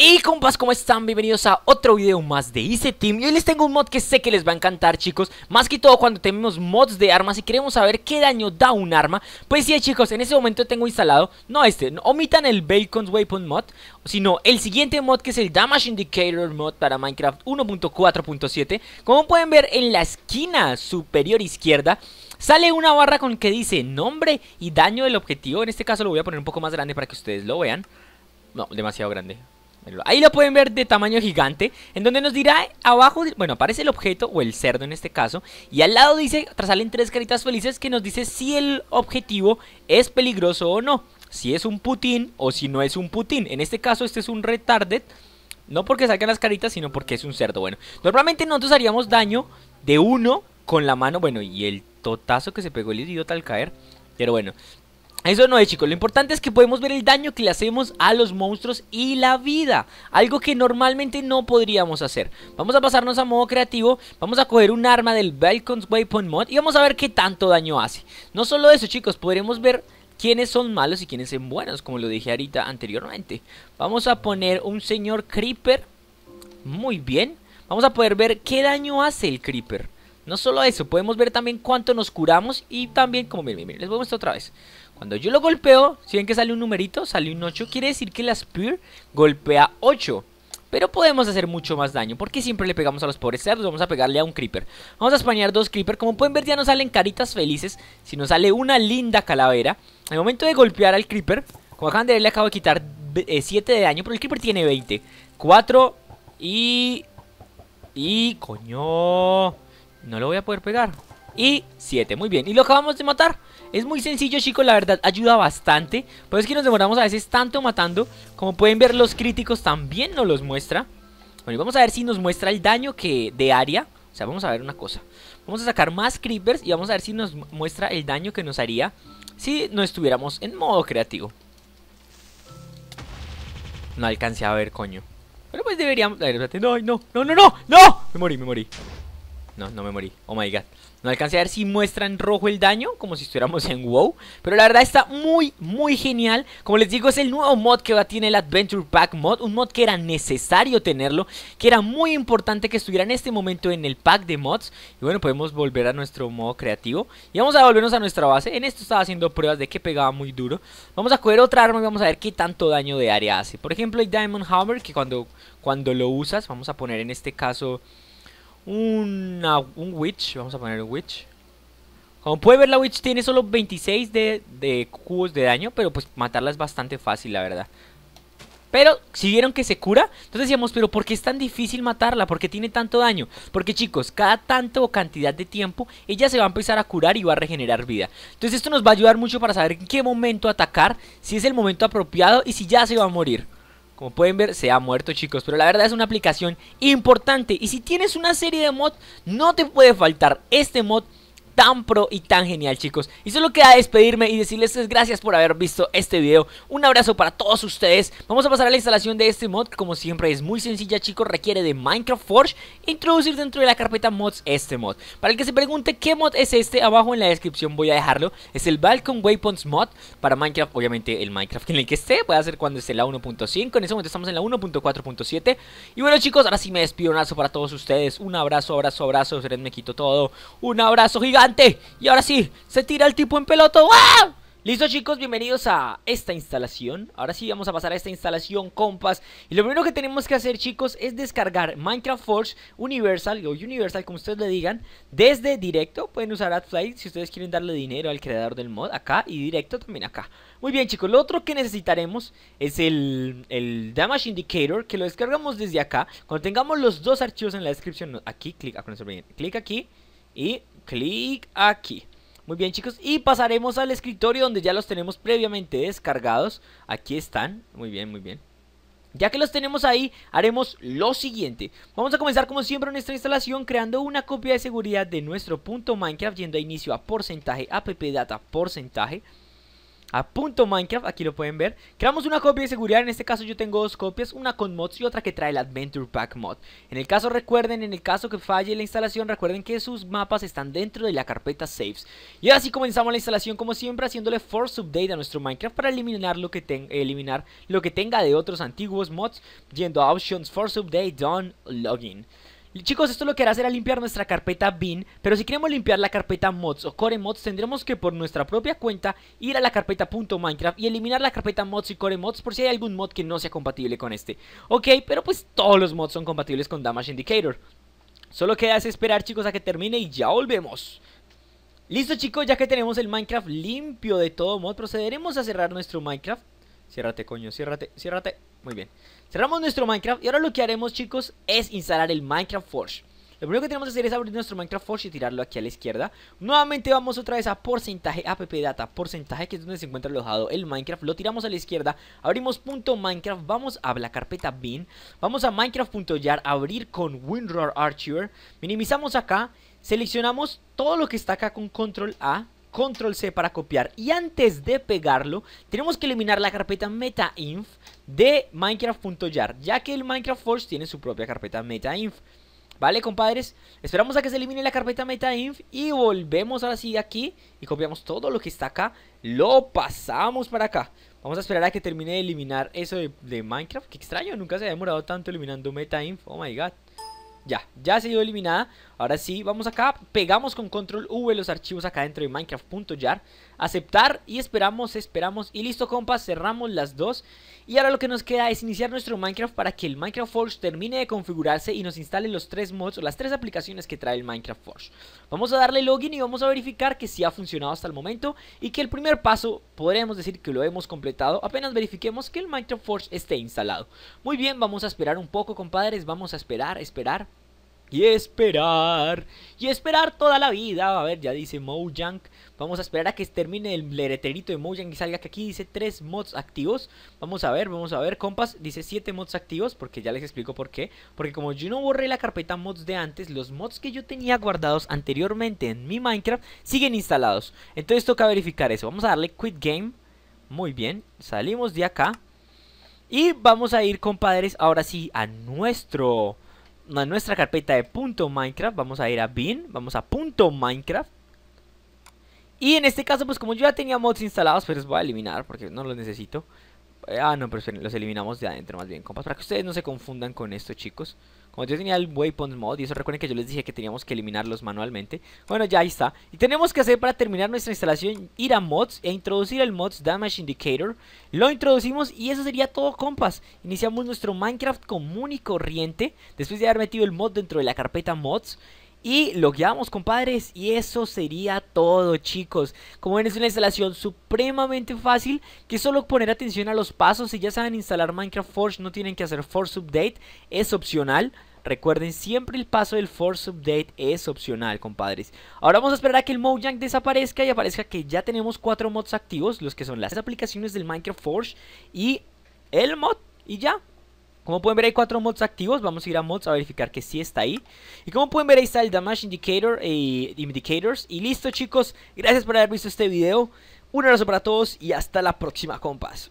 Y compas, ¿cómo están? Bienvenidos a otro video más de Ice Team Y hoy les tengo un mod que sé que les va a encantar chicos Más que todo cuando tenemos mods de armas y queremos saber qué daño da un arma Pues sí chicos, en ese momento tengo instalado, no este, omitan el Bacon's Weapon mod Sino el siguiente mod que es el Damage Indicator mod para Minecraft 1.4.7 Como pueden ver en la esquina superior izquierda Sale una barra con que dice nombre y daño del objetivo En este caso lo voy a poner un poco más grande para que ustedes lo vean No, demasiado grande Ahí lo pueden ver de tamaño gigante, en donde nos dirá abajo, bueno, aparece el objeto o el cerdo en este caso, y al lado dice, tras salen tres caritas felices que nos dice si el objetivo es peligroso o no, si es un putín o si no es un putín. En este caso este es un retarded no porque salgan las caritas, sino porque es un cerdo. Bueno, normalmente nosotros haríamos daño de uno con la mano, bueno, y el totazo que se pegó el idiota al caer, pero bueno, eso no es, chicos. Lo importante es que podemos ver el daño que le hacemos a los monstruos y la vida. Algo que normalmente no podríamos hacer. Vamos a pasarnos a modo creativo. Vamos a coger un arma del Balcon's Weapon Mod y vamos a ver qué tanto daño hace. No solo eso, chicos. Podremos ver quiénes son malos y quiénes son buenos, como lo dije ahorita anteriormente. Vamos a poner un señor Creeper. Muy bien. Vamos a poder ver qué daño hace el Creeper. No solo eso, podemos ver también cuánto nos curamos y también, como miren, les voy a mostrar otra vez. Cuando yo lo golpeo, si ven que sale un numerito, sale un 8, quiere decir que la Spear golpea 8. Pero podemos hacer mucho más daño, porque siempre le pegamos a los pobres cerdos, vamos a pegarle a un Creeper. Vamos a españar dos Creeper, como pueden ver ya no salen caritas felices, sino sale una linda calavera. Al momento de golpear al Creeper, como acaban de ver le acabo de quitar 7 eh, de daño, pero el Creeper tiene 20. 4 y... Y... Coño... No lo voy a poder pegar y 7, muy bien, y lo acabamos de matar Es muy sencillo chicos, la verdad ayuda bastante Pero es que nos demoramos a veces tanto matando Como pueden ver los críticos también nos los muestra Bueno, y vamos a ver si nos muestra el daño que de área O sea, vamos a ver una cosa Vamos a sacar más creepers y vamos a ver si nos muestra el daño que nos haría Si no estuviéramos en modo creativo No alcancé a ver, coño Pero pues deberíamos... espérate, no, no, no, no, no, no Me morí, me morí no, no me morí. Oh my god. No alcancé a ver si muestra en rojo el daño, como si estuviéramos en WoW. Pero la verdad está muy, muy genial. Como les digo, es el nuevo mod que va tiene el Adventure Pack mod. Un mod que era necesario tenerlo, que era muy importante que estuviera en este momento en el pack de mods. Y bueno, podemos volver a nuestro modo creativo. Y vamos a volvernos a nuestra base. En esto estaba haciendo pruebas de que pegaba muy duro. Vamos a coger otra arma y vamos a ver qué tanto daño de área hace. Por ejemplo, el Diamond Hammer, que cuando, cuando lo usas, vamos a poner en este caso un Witch. Vamos a poner un Witch. Como puede ver, la Witch tiene solo 26 de, de cubos de daño, pero pues matarla es bastante fácil, la verdad. Pero si vieron que se cura, entonces decíamos, pero ¿por qué es tan difícil matarla? ¿Por qué tiene tanto daño? Porque chicos, cada tanto o cantidad de tiempo, ella se va a empezar a curar y va a regenerar vida. Entonces esto nos va a ayudar mucho para saber en qué momento atacar, si es el momento apropiado y si ya se va a morir. Como pueden ver, se ha muerto, chicos. Pero la verdad es una aplicación importante. Y si tienes una serie de mods, no te puede faltar este mod tan pro y tan genial chicos. Y solo queda despedirme y decirles gracias por haber visto este video. Un abrazo para todos ustedes. Vamos a pasar a la instalación de este mod. Como siempre es muy sencilla chicos. Requiere de Minecraft Forge. E introducir dentro de la carpeta mods este mod. Para el que se pregunte qué mod es este. Abajo en la descripción voy a dejarlo. Es el Balcon Waypoints mod. Para Minecraft. Obviamente el Minecraft en el que esté. Puede hacer cuando esté la 1.5. En ese momento estamos en la 1.4.7. Y bueno chicos. Ahora sí me despido. Un abrazo para todos ustedes. Un abrazo, abrazo, abrazo. seren me quito todo. Un abrazo gigante. Y ahora sí, se tira el tipo en peloto. ¡Wow! Listo chicos, bienvenidos a esta instalación Ahora sí vamos a pasar a esta instalación, compas Y lo primero que tenemos que hacer chicos es descargar Minecraft Forge Universal o Universal, como ustedes le digan Desde directo, pueden usar AdFly si ustedes quieren darle dinero al creador del mod Acá y directo también acá Muy bien chicos, lo otro que necesitaremos es el, Damage Indicator Que lo descargamos desde acá Cuando tengamos los dos archivos en la descripción Aquí, clic, clic aquí y clic aquí. Muy bien chicos, y pasaremos al escritorio donde ya los tenemos previamente descargados. Aquí están, muy bien, muy bien. Ya que los tenemos ahí, haremos lo siguiente. Vamos a comenzar como siempre nuestra instalación creando una copia de seguridad de nuestro punto Minecraft yendo a inicio a porcentaje, app data porcentaje a punto Minecraft, aquí lo pueden ver Creamos una copia de seguridad, en este caso yo tengo dos copias Una con mods y otra que trae el Adventure Pack mod En el caso recuerden, en el caso que falle la instalación Recuerden que sus mapas están dentro de la carpeta saves Y así comenzamos la instalación como siempre Haciéndole force update a nuestro Minecraft Para eliminar lo que, eliminar lo que tenga de otros antiguos mods Yendo a options, force update, done, login Chicos, esto lo que hará será limpiar nuestra carpeta bin, pero si queremos limpiar la carpeta mods o core mods, tendremos que por nuestra propia cuenta ir a la carpeta .minecraft y eliminar la carpeta mods y core mods por si hay algún mod que no sea compatible con este. Ok, pero pues todos los mods son compatibles con Damage Indicator. Solo queda esperar chicos a que termine y ya volvemos. Listo chicos, ya que tenemos el Minecraft limpio de todo mod, procederemos a cerrar nuestro Minecraft. Cierrate coño, cierrate, cierrate Muy bien. Cerramos nuestro Minecraft y ahora lo que haremos chicos es instalar el Minecraft Forge Lo primero que tenemos que hacer es abrir nuestro Minecraft Forge y tirarlo aquí a la izquierda Nuevamente vamos otra vez a porcentaje appdata, porcentaje que es donde se encuentra alojado el Minecraft Lo tiramos a la izquierda, abrimos punto .minecraft, vamos a la carpeta bin Vamos a minecraft.jar, abrir con WinRAR Archiver Minimizamos acá, seleccionamos todo lo que está acá con control A control C para copiar y antes de pegarlo tenemos que eliminar la carpeta metainf de Minecraft.jar, ya que el Minecraft Forge tiene su propia carpeta metainf. Vale, compadres, esperamos a que se elimine la carpeta metainf y volvemos ahora sí aquí y copiamos todo lo que está acá, lo pasamos para acá. Vamos a esperar a que termine de eliminar eso de, Minecraft, que extraño, nunca se ha demorado tanto eliminando metainf, oh my god. Ya, ya ha sido eliminada. Ahora sí, vamos acá, pegamos con control V los archivos acá dentro de Minecraft.jar. Aceptar y esperamos, esperamos. Y listo, compas, cerramos las dos. Y ahora lo que nos queda es iniciar nuestro Minecraft para que el Minecraft Forge termine de configurarse y nos instale los tres mods o las tres aplicaciones que trae el Minecraft Forge. Vamos a darle login y vamos a verificar que sí ha funcionado hasta el momento y que el primer paso podríamos decir que lo hemos completado apenas verifiquemos que el Minecraft Forge esté instalado. Muy bien, vamos a esperar un poco, compadres, vamos a esperar, esperar y esperar. Y esperar toda la vida. A ver, ya dice Mojang. Vamos a esperar a que termine el lereterito de Mojang y salga que aquí dice 3 mods activos. Vamos a ver, vamos a ver. Compas, dice 7 mods activos porque ya les explico por qué. Porque como yo no borré la carpeta mods de antes, los mods que yo tenía guardados anteriormente en mi Minecraft siguen instalados. Entonces toca verificar eso. Vamos a darle quit game. Muy bien, salimos de acá. Y vamos a ir, compadres, ahora sí a nuestro nuestra carpeta de punto Minecraft, vamos a ir a bin, vamos a punto Minecraft. Y en este caso, pues como yo ya tenía mods instalados, pues los voy a eliminar porque no los necesito. Eh, ah, no, pero los eliminamos de adentro más bien, compas, para que ustedes no se confundan con esto, chicos yo tenía el waypoint mod, y eso recuerden que yo les dije que teníamos que eliminarlos manualmente. Bueno, ya ahí está. Y tenemos que hacer para terminar nuestra instalación, ir a mods e introducir el mods Damage Indicator. Lo introducimos y eso sería todo, compas. Iniciamos nuestro Minecraft común y corriente, después de haber metido el mod dentro de la carpeta mods. Y lo guiamos, compadres. Y eso sería todo, chicos. Como ven, es una instalación supremamente fácil. Que solo poner atención a los pasos. Si ya saben instalar Minecraft Forge, no tienen que hacer Forge Update. Es opcional. Recuerden, siempre el paso del Force Update es opcional, compadres. Ahora vamos a esperar a que el Mojang desaparezca y aparezca que ya tenemos cuatro mods activos, los que son las aplicaciones del Minecraft Forge y el mod. Y ya, como pueden ver hay cuatro mods activos, vamos a ir a mods a verificar que sí está ahí. Y como pueden ver ahí está el Damage Indicator e Indicators. Y listo chicos, gracias por haber visto este video. Un abrazo para todos y hasta la próxima compas.